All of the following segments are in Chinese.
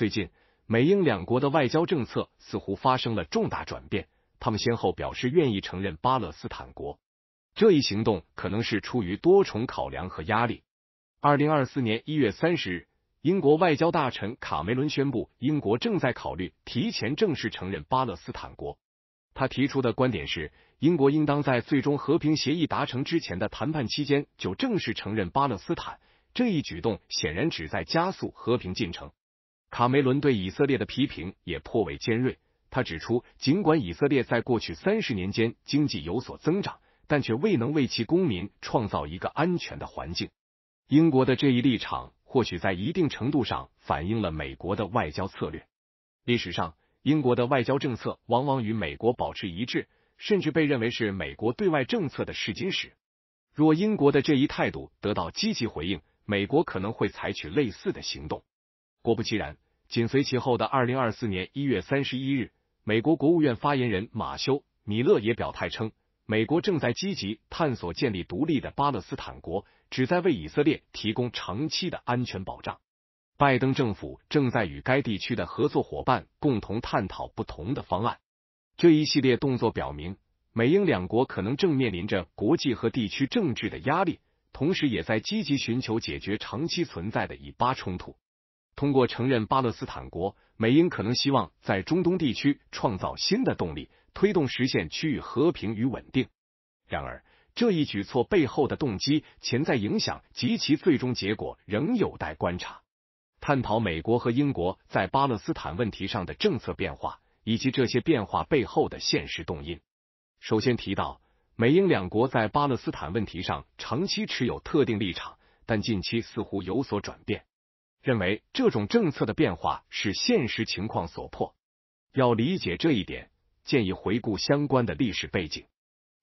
最近，美英两国的外交政策似乎发生了重大转变，他们先后表示愿意承认巴勒斯坦国。这一行动可能是出于多重考量和压力。二零二四年一月三十日，英国外交大臣卡梅伦宣布，英国正在考虑提前正式承认巴勒斯坦国。他提出的观点是，英国应当在最终和平协议达成之前的谈判期间就正式承认巴勒斯坦。这一举动显然旨在加速和平进程。卡梅伦对以色列的批评也颇为尖锐。他指出，尽管以色列在过去三十年间经济有所增长，但却未能为其公民创造一个安全的环境。英国的这一立场或许在一定程度上反映了美国的外交策略。历史上，英国的外交政策往往与美国保持一致，甚至被认为是美国对外政策的试金石。若英国的这一态度得到积极回应，美国可能会采取类似的行动。果不其然，紧随其后的二零二四年一月三十一日，美国国务院发言人马修·米勒也表态称，美国正在积极探索建立独立的巴勒斯坦国，旨在为以色列提供长期的安全保障。拜登政府正在与该地区的合作伙伴共同探讨不同的方案。这一系列动作表明，美英两国可能正面临着国际和地区政治的压力，同时也在积极寻求解决长期存在的以巴冲突。通过承认巴勒斯坦国，美英可能希望在中东地区创造新的动力，推动实现区域和平与稳定。然而，这一举措背后的动机、潜在影响及其最终结果仍有待观察。探讨美国和英国在巴勒斯坦问题上的政策变化，以及这些变化背后的现实动因。首先提到，美英两国在巴勒斯坦问题上长期持有特定立场，但近期似乎有所转变。认为这种政策的变化是现实情况所迫，要理解这一点，建议回顾相关的历史背景。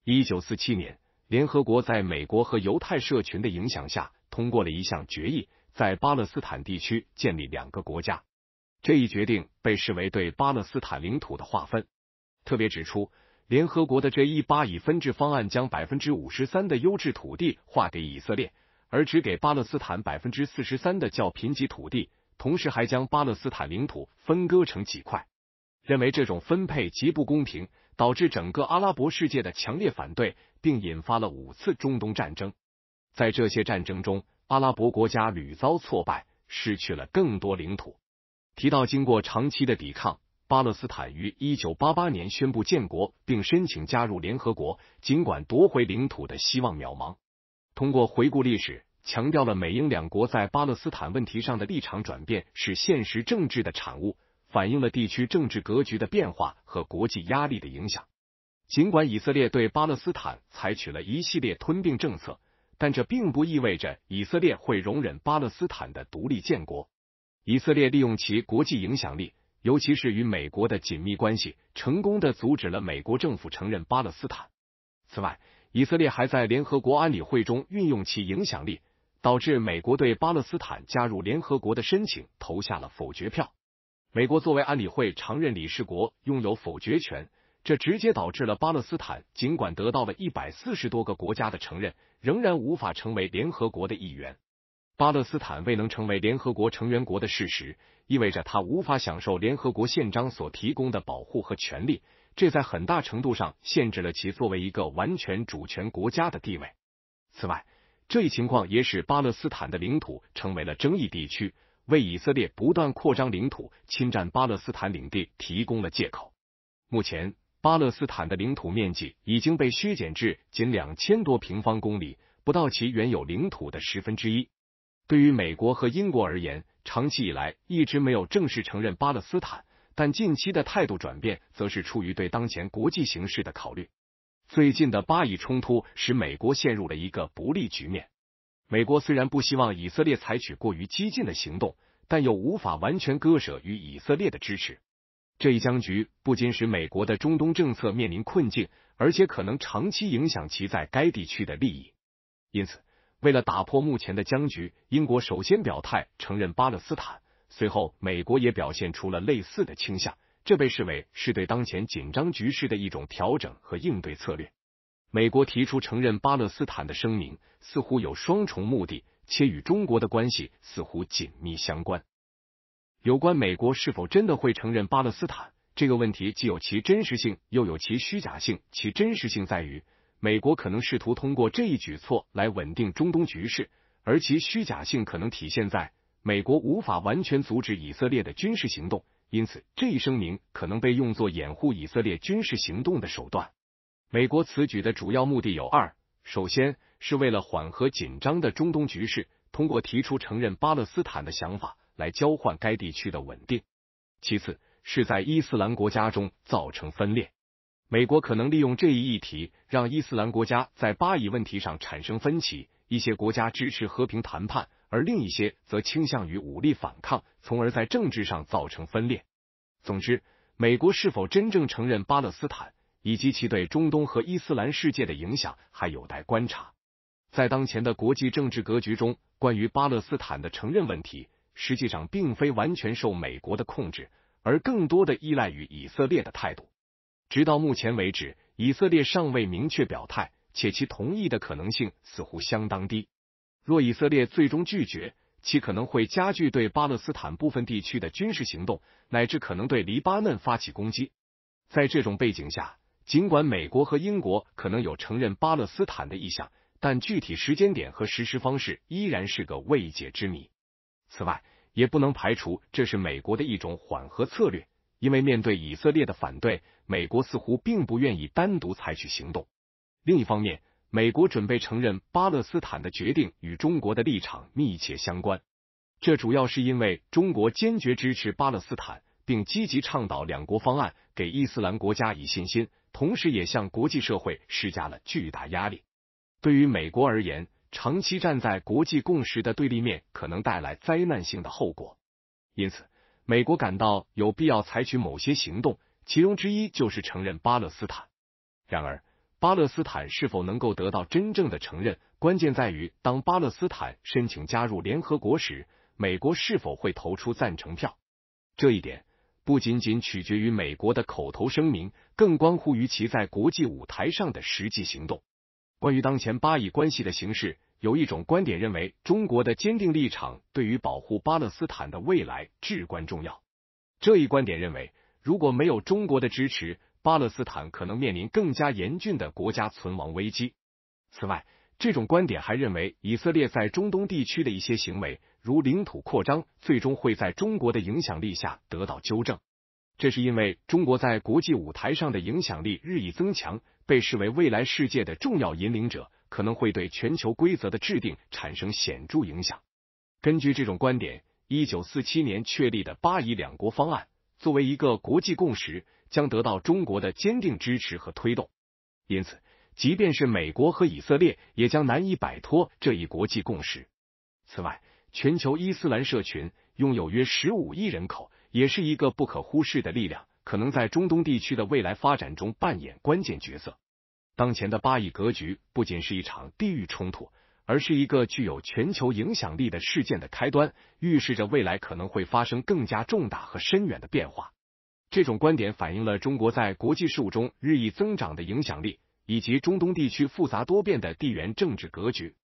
一九四七年，联合国在美国和犹太社群的影响下通过了一项决议，在巴勒斯坦地区建立两个国家。这一决定被视为对巴勒斯坦领土的划分。特别指出，联合国的这一巴以分治方案将百分之五十三的优质土地划给以色列。而只给巴勒斯坦百分之四十三的较贫瘠土地，同时还将巴勒斯坦领土分割成几块，认为这种分配极不公平，导致整个阿拉伯世界的强烈反对，并引发了五次中东战争。在这些战争中，阿拉伯国家屡遭挫败，失去了更多领土。提到经过长期的抵抗，巴勒斯坦于一九八八年宣布建国，并申请加入联合国，尽管夺回领土的希望渺茫。通过回顾历史，强调了美英两国在巴勒斯坦问题上的立场转变是现实政治的产物，反映了地区政治格局的变化和国际压力的影响。尽管以色列对巴勒斯坦采取了一系列吞并政策，但这并不意味着以色列会容忍巴勒斯坦的独立建国。以色列利用其国际影响力，尤其是与美国的紧密关系，成功的阻止了美国政府承认巴勒斯坦。此外，以色列还在联合国安理会中运用其影响力，导致美国对巴勒斯坦加入联合国的申请投下了否决票。美国作为安理会常任理事国，拥有否决权，这直接导致了巴勒斯坦尽管得到了一百四十多个国家的承认，仍然无法成为联合国的一员。巴勒斯坦未能成为联合国成员国的事实，意味着他无法享受联合国宪章所提供的保护和权利。这在很大程度上限制了其作为一个完全主权国家的地位。此外，这一情况也使巴勒斯坦的领土成为了争议地区，为以色列不断扩张领土、侵占巴勒斯坦领地提供了借口。目前，巴勒斯坦的领土面积已经被削减至仅两千多平方公里，不到其原有领土的十分之一。对于美国和英国而言，长期以来一直没有正式承认巴勒斯坦。但近期的态度转变，则是出于对当前国际形势的考虑。最近的巴以冲突使美国陷入了一个不利局面。美国虽然不希望以色列采取过于激进的行动，但又无法完全割舍与以色列的支持。这一僵局不仅使美国的中东政策面临困境，而且可能长期影响其在该地区的利益。因此，为了打破目前的僵局，英国首先表态承认巴勒斯坦。随后，美国也表现出了类似的倾向，这被视为是对当前紧张局势的一种调整和应对策略。美国提出承认巴勒斯坦的声明，似乎有双重目的，且与中国的关系似乎紧密相关。有关美国是否真的会承认巴勒斯坦这个问题，既有其真实性，又有其虚假性。其真实性在于，美国可能试图通过这一举措来稳定中东局势；而其虚假性可能体现在。美国无法完全阻止以色列的军事行动，因此这一声明可能被用作掩护以色列军事行动的手段。美国此举的主要目的有二：首先是为了缓和紧张的中东局势，通过提出承认巴勒斯坦的想法来交换该地区的稳定；其次是在伊斯兰国家中造成分裂。美国可能利用这一议题，让伊斯兰国家在巴以问题上产生分歧，一些国家支持和平谈判。而另一些则倾向于武力反抗，从而在政治上造成分裂。总之，美国是否真正承认巴勒斯坦，以及其对中东和伊斯兰世界的影响，还有待观察。在当前的国际政治格局中，关于巴勒斯坦的承认问题，实际上并非完全受美国的控制，而更多的依赖于以色列的态度。直到目前为止，以色列尚未明确表态，且其同意的可能性似乎相当低。若以色列最终拒绝，其可能会加剧对巴勒斯坦部分地区的军事行动，乃至可能对黎巴嫩发起攻击。在这种背景下，尽管美国和英国可能有承认巴勒斯坦的意向，但具体时间点和实施方式依然是个未解之谜。此外，也不能排除这是美国的一种缓和策略，因为面对以色列的反对，美国似乎并不愿意单独采取行动。另一方面，美国准备承认巴勒斯坦的决定与中国的立场密切相关，这主要是因为中国坚决支持巴勒斯坦，并积极倡导两国方案，给伊斯兰国家以信心，同时也向国际社会施加了巨大压力。对于美国而言，长期站在国际共识的对立面，可能带来灾难性的后果。因此，美国感到有必要采取某些行动，其中之一就是承认巴勒斯坦。然而，巴勒斯坦是否能够得到真正的承认，关键在于当巴勒斯坦申请加入联合国时，美国是否会投出赞成票。这一点不仅仅取决于美国的口头声明，更关乎于其在国际舞台上的实际行动。关于当前巴以关系的形势，有一种观点认为，中国的坚定立场对于保护巴勒斯坦的未来至关重要。这一观点认为，如果没有中国的支持，巴勒斯坦可能面临更加严峻的国家存亡危机。此外，这种观点还认为，以色列在中东地区的一些行为，如领土扩张，最终会在中国的影响力下得到纠正。这是因为中国在国际舞台上的影响力日益增强，被视为未来世界的重要引领者，可能会对全球规则的制定产生显著影响。根据这种观点，一九四七年确立的巴以两国方案作为一个国际共识。将得到中国的坚定支持和推动，因此，即便是美国和以色列，也将难以摆脱这一国际共识。此外，全球伊斯兰社群拥有约十五亿人口，也是一个不可忽视的力量，可能在中东地区的未来发展中扮演关键角色。当前的巴以格局不仅是一场地域冲突，而是一个具有全球影响力的事件的开端，预示着未来可能会发生更加重大和深远的变化。这种观点反映了中国在国际事务中日益增长的影响力，以及中东地区复杂多变的地缘政治格局。